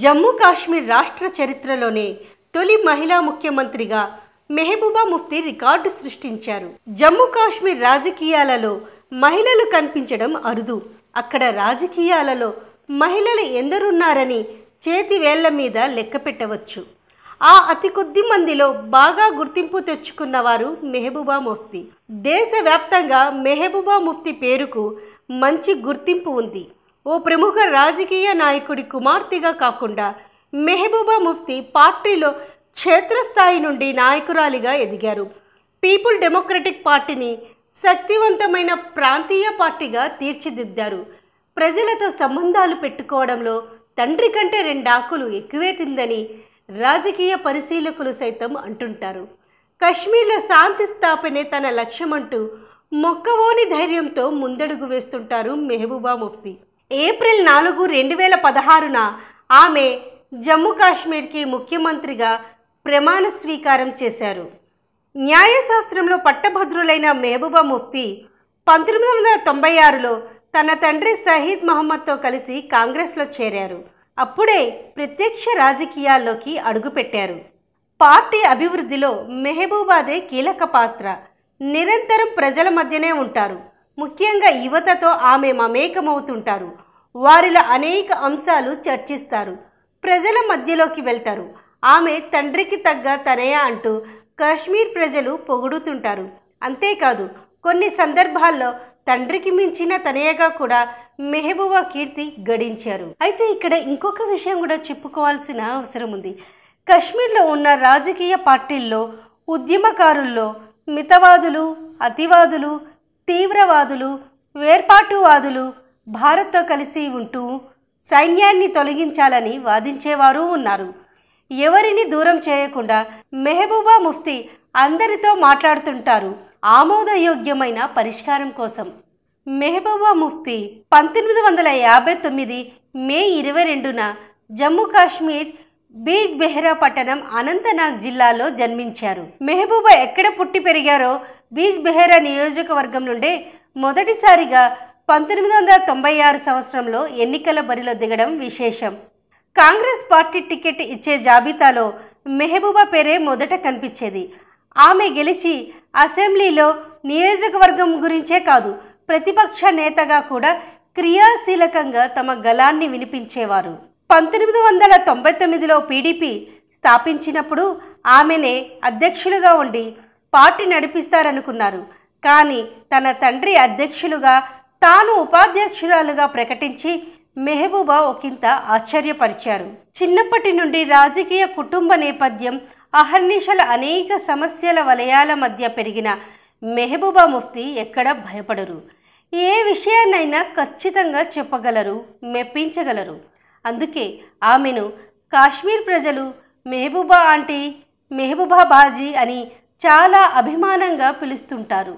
జమ్మూ కాశ్మీర్ రాష్ట్ర చరిత్రలోనే తొలి మహిళా ముఖ్యమంత్రిగా మెహబూబా ముఫ్తీ రికార్డు సృష్టించారు జమ్మూ కాశ్మీర్ రాజకీయాలలో మహిళలు కనిపించడం అరుదు అక్కడ రాజకీయాలలో మహిళలు ఎందరున్నారని చేతి వేళ్ల మీద లెక్క పెట్టవచ్చు ఆ అతి కొద్ది మందిలో బాగా గుర్తింపు తెచ్చుకున్నవారు మెహబూబా ముఫ్తి దేశవ్యాప్తంగా మెహబూబా ముఫ్తి పేరుకు మంచి గుర్తింపు ఉంది ఓ ప్రముఖ రాజకీయ నాయకుడి కుమార్తెగా కాకుండా మెహబూబా ముఫ్తీ పార్టీలో క్షేత్రస్థాయి నుండి నాయకురాలిగా ఎదిగారు పీపుల్ డెమోక్రటిక్ పార్టీని శక్తివంతమైన ప్రాంతీయ పార్టీగా తీర్చిదిద్దారు ప్రజలతో సంబంధాలు పెట్టుకోవడంలో తండ్రి కంటే రెండాకులు ఎక్కువే తిందని రాజకీయ పరిశీలకులు సైతం అంటుంటారు కశ్మీర్లో శాంతి స్థాపనే తన లక్ష్యమంటూ మొక్కవోని ధైర్యంతో ముందడుగు వేస్తుంటారు మెహబూబా ముఫ్తీ ఏప్రిల్ నాలుగు రెండు వేల పదహారున ఆమె జమ్మూ కాశ్మీర్కి ముఖ్యమంత్రిగా ప్రమాణ స్వీకారం చేశారు న్యాయశాస్త్రంలో పట్టభద్రులైన మెహబూబా ముఫ్తీ పంతొమ్మిది వందల తొంభై ఆరులో తన తండ్రి సహీద్ మహమ్మద్తో కలిసి కాంగ్రెస్లో చేరారు అప్పుడే ప్రత్యక్ష రాజకీయాల్లోకి అడుగుపెట్టారు పార్టీ అభివృద్ధిలో మెహబూబాదే కీలక పాత్ర నిరంతరం ప్రజల మధ్యనే ఉంటారు ముఖ్యంగా యువతతో ఆమె మమేకమవుతుంటారు వారిలో అనేక అంశాలు చర్చిస్తారు ప్రజల మధ్యలోకి వెళ్తారు ఆమె తండ్రికి తగ్గ తనయ అంటూ కాశ్మీర్ ప్రజలు పొగుడుతుంటారు అంతేకాదు కొన్ని సందర్భాల్లో తండ్రికి మించిన తనయగా కూడా మెహబూబా కీర్తి గడించారు అయితే ఇక్కడ ఇంకొక విషయం కూడా చెప్పుకోవాల్సిన అవసరం ఉంది కశ్మీర్లో ఉన్న రాజకీయ పార్టీల్లో ఉద్యమకారుల్లో మితవాదులు అతివాదులు తీవ్రవాదులు వేర్పాటువాదులు భారత్తో కలిసి ఉంటూ సైన్యాన్ని తొలగించాలని వాదించేవారు ఉన్నారు ఎవరిని దూరం చేయకుండా మెహబూబా ముఫ్తి అందరితో మాట్లాడుతుంటారు ఆమోదయోగ్యమైన పరిష్కారం కోసం మెహబూబా ముఫ్తి పంతొమ్మిది వందల యాభై తొమ్మిది మే ఇరవై రెండున జమ్మూ కాశ్మీర్ బీజ్ బెహ్రా పట్టణం అనంతనాగ్ జిల్లాలో జన్మించారు మెహబూబా ఎక్కడ పుట్టి పెరిగారో బీజ్ బెహేరా నియోజకవర్గం నుండే మొదటిసారిగా పంతొమ్మిది వందల తొంభై ఆరు సంవత్సరంలో ఎన్నికల బరిలో దిగడం విశేషం కాంగ్రెస్ పార్టీ టికెట్ ఇచ్చే జాబితాలో మెహబూబా పేరే మొదట కనిపించేది ఆమె గెలిచి అసెంబ్లీలో నియోజకవర్గం గురించే కాదు ప్రతిపక్ష నేతగా కూడా క్రియాశీలకంగా తమ గలాన్ని వినిపించేవారు పంతొమ్మిది వందల తొంభై తొమ్మిదిలో పీడీపీ స్థాపించినప్పుడు ఆమెనే అధ్యక్షులుగా ఉండి పార్టీ నడిపిస్తారనుకున్నారు కానీ తన తండ్రి అధ్యక్షులుగా తాను ఉపాధ్యక్షురాలుగా ప్రకటించి మెహబూబా ఒకంత ఆశ్చర్యపరిచారు చిన్నప్పటి నుండి రాజకీయ కుటుంబ నేపథ్యం అహర్నిశల అనేక సమస్యల వలయాల మధ్య పెరిగిన మెహబూబా ముఫ్తీ ఎక్కడ భయపడరు ఏ విషయాన్నైనా ఖచ్చితంగా చెప్పగలరు మెప్పించగలరు అందుకే ఆమెను కాశ్మీర్ ప్రజలు మెహబూబా ఆంటీ మెహబూబా బాజీ అని చాలా అభిమానంగా పిలుస్తుంటారు